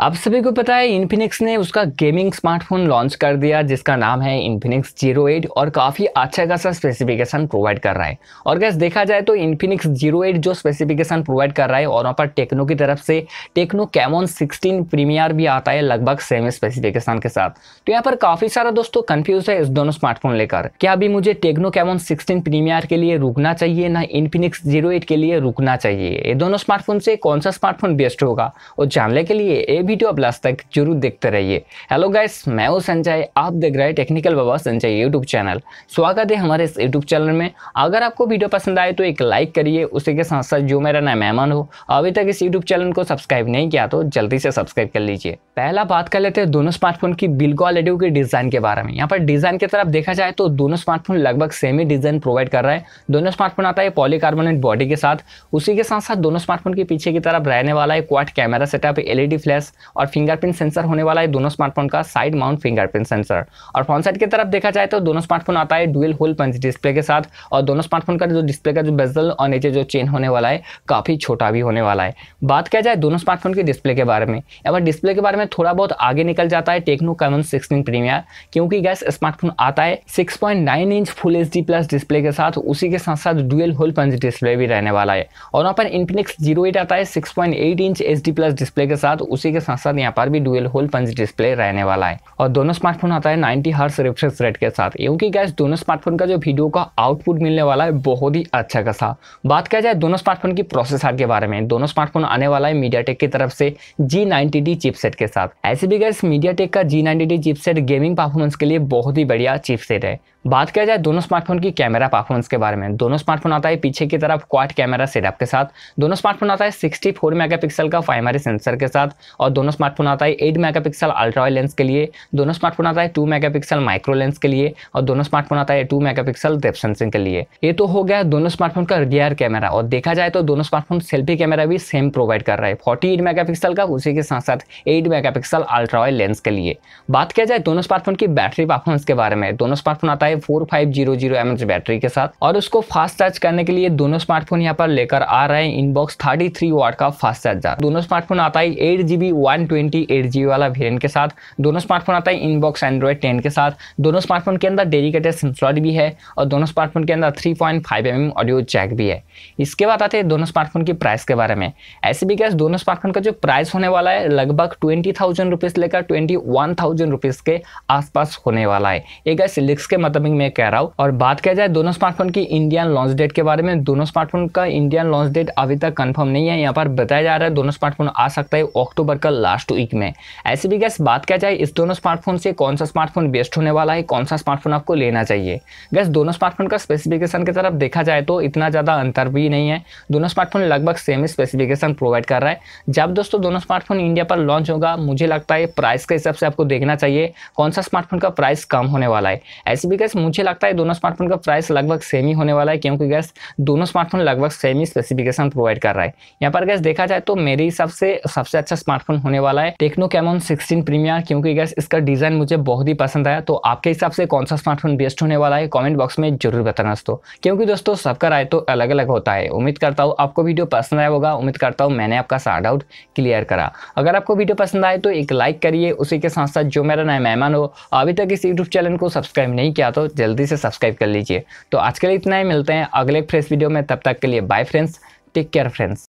आप सभी को पता है इन्फिनिक्स ने उसका गेमिंग स्मार्टफोन लॉन्च कर दिया जिसका नाम है इन्फिनिक्स जीरो एट और काफ़ी अच्छा खासा स्पेसिफिकेशन प्रोवाइड कर रहा है और गैस देखा जाए तो इन्फिनिक्स जीरो एट जो स्पेसिफिकेशन प्रोवाइड कर रहा है और वहाँ पर टेक्नो की तरफ से टेक्नो कैमोन सिक्सटीन प्रीमियर भी आता है लगभग सेम स्पेसिफिकेशन के साथ तो यहाँ पर काफ़ी सारा दोस्तों कन्फ्यूज है इस दोनों स्मार्टफोन लेकर क्या अभी मुझे टेक्नो कैमोन सिक्सटीन प्रीमियर के लिए रुकना चाहिए ना इन्फिनिक्स जीरो के लिए रुकना चाहिए ये दोनों स्मार्टफोन से कौन सा स्मार्टफोन बेस्ट होगा और जानने के लिए वीडियो आप लास्ट तक जरूर देखते रहिए हेलो गाइस मैं हूँ संजय आप देख रहे हैं technical Baba Sanjay YouTube channel स्वागत है हमारे इस यूट्यूब चैनल में अगर आपको वीडियो पसंद आए तो एक लाइक करिए उसी के साथ साथ जो मेरा नया मेहमान हो अभी तक इस यूट्यूब चैनल को सब्सक्राइब नहीं किया तो जल्दी से सब्सक्राइब कर लीजिए पहला बात कर लेते हैं दोनों स्मार्टफोन की बिल क्वालिटी के डिज़ाइन के बारे में यहाँ पर डिज़ाइन की तरफ देखा जाए तो दोनों स्मार्टफोन लगभग सेम ही डिज़ाइन प्रोवाइड कर रहा है दोनों स्मार्टफोन आता है पॉलीकार्बोनेट बॉडी के साथ उसी के साथ साथ दोनों स्मार्टफोन के पीछे की तरफ रहने वाला है quad camera setup LED flash और फिंगरप्रिंट सेंसर होने वाला है दोनों स्मार्टफोन का साइड माउंट फिंगरप्रिंट सेंसर और फ्रंट साइड की तरफ देखा जाए तो दोनों स्मार्टफोन आता है डुअल होल पंच डिस्प्ले के साथ और दोनों स्मार्टफोन का जो डिस्प्ले का जो बेजल और नीचे जो चेन होने वाला है काफ़ी छोटा भी होने वाला है बात किया जाए दोनों स्मार्टफोन के डिस्प्ले के बारे में अगर डिस्प्ले के बारे में थोड़ा बहुत आगे निकल जाता है टेक्नो कैमन सिक्सटीन प्रीमियर क्योंकि गैस स्मार्टफोन आता है six inch full H plus display के साथ उसी के साथ साथ डुअल होल पंच डिस्प्ले भी रहने वाला है और वहाँ पर इनफिनिक्स जीरो आता है six inch H plus display के साथ उसी के साथ साथ यहाँ पर भी डुअल होल पंच डिस्प्ले रहने वाला है और दोनों स्मार्टफोन आता है नाइनटी हर्स रिफ्रेश रेट के साथ क्योंकि गैस दोनों स्मार्टफोन का जो वीडियो का आउटपुट मिलने वाला है बहुत ही अच्छा खासा बात किया जाए दोनों स्मार्टफोन की प्रोसेसर के बारे में दोनों स्मार्टफोन आने वाला है मीडिया की तरफ से जी नाइनटी के साथ ऐसे भी गैस मीडिया का जी नाइनटी गेमिंग परफॉर्मेंस के लिए बहुत ही बढ़िया चिपसेट है बात किया जाए दोनों स्मार्टफोन की कैमरा परफॉर्मेंस के बारे में दोनों स्मार्टफोन आता है पीछे की तरफ क्वाड कैमरा सेटअप के साथ दोनों स्मार्टफोन आता है 64 मेगापिक्सल का प्राइमरी सेंसर के साथ और दोनों स्मार्टफोन आता है एट मेगापिक्सल अल्ट्रा लेंस के लिए दोनों स्मार्टफोन आता है टू मेगापिक्सल माइक्रो लेंस के लिए और दोनों स्मार्टफोन आता है टू मेगापिक्सल डेप सेंसिंग के लिए ये तो हो गया दोनों स्मार्टफोन का रियर कैमरा और देखा जाए तो दोनों स्मार्टफोन सेल्फी कैमरा भी सेम प्रोवाइड कर रहा है फोर्टी एट मेगापिक्सल का उसी के साथ साथ एट मेगापिक्सल अल्ट्रा लेंस के लिए बात किया जाए दोनों स्मार्टफोन की बैटरी परफॉर्मेंस के बारे में दोनों स्मार्टफोन आता है four five zero zero M H battery के साथ और उसको फास्ट चार्ज करने के लिए दोनों स्मार्टफोन यहाँ पर लेकर आ रहे हैं इनबॉक्स थर्टी थ्री वाट का फास्ट चार्जर दोनों स्मार्टफोन आता है एट जीबी वन ट्वेंटी वाला वेरियंट के साथ दोनों स्मार्टफोन आता है इनबॉक्स एंड्रॉयड टेन के साथ दोनों स्मार्टफोन के अंदर डेडिकेटेड सेंसर भी है और दोनों स्मार्टफोन के अंदर three point five M audio jack भी है इसके बाद आते हैं दोनों स्मार्टफोन की प्राइस के बारे में ऐसे भी गैस दोनों स्मार्टफोन का जो प्राइस होने वाला है लगभग ट्वेंटी थाउजेंड रुपीज़ लेकर ट्वेंटी वन थाउजेंड रुपीज़ के आसपास होने वाला है ये गैस लिक्स के मुताबिक मैं कह रहा हूँ और बात किया जाए दोनों स्मार्टफोन की इंडियन लॉन्च डेट के बारे में दोनों स्मार्टफोन का इंडियन लॉन्च डेट अभी तक कन्फर्म नहीं है यहाँ पर बताया जा रहा है दोनों स्मार्टफोन आ सकता है अक्टूबर का लास्ट वीक में ऐसे भी गैस बात किया जाए इस दोनों स्मार्टफोन से कौन सा स्मार्टफोन बेस्ट होने वाला है कौन सा स्मार्टफोन आपको लेना चाहिए गैस दोनों स्मार्टफोन का स्पेसिफिकेशन की तरफ देखा जाए तो इतना ज़्यादा अंतर भी नहीं है दोनों स्मार्टफोन लगभग सेम स्पेसिफिकेशन प्रोवाइड कर रहा है जब दोस्तों दोनों स्मार्टफोन इंडिया पर लॉन्च होगा मुझे लगता है प्राइस के हिसाब से आपको देखना चाहिए कौन सा स्मार्टफोन का प्राइस कम होने वाला है ऐसे भी गैस मुझे लगता है दोनों स्मार्टफोन का प्राइस लगभग सेम ही होने वाला है क्योंकि गैस दोनों स्मार्टफोन लगभग सेम ही स्पेसिफिकेशन प्रोवाइड कर रहा है यहाँ पर गैस देखा जाए तो मेरे हिसाब से सबसे अच्छा स्मार्टफोन होने वाला है टेक्नो कैमोन सिक्सटीन प्रीमियर क्योंकि गैस इसका डिजाइन मुझे बहुत ही पसंद आया तो आपके हिसाब से कौन सा स्मार्टफोन बेस्ट होने वाला है कॉमेंट बॉक्स में जरूर बताना दोस्तों क्योंकि दोस्तों सबका राय तो अलग अलग होता है उम्मीद करता हूँ आपको वीडियो पसंद आया होगा उम्मीद करता हूँ मैंने आपका सारा डाउट क्लियर करा अगर आपको वीडियो पसंद आए तो एक लाइक करिए उसी के साथ साथ जो मेरा नया मेहमान हो अभी तक इस यूट्यूब चैनल को सब्सक्राइब नहीं किया तो जल्दी से सब्सक्राइब कर लीजिए तो आज के लिए इतना ही मिलते हैं अगले फ्रेश वीडियो में तब तक के लिए bye friends take care friends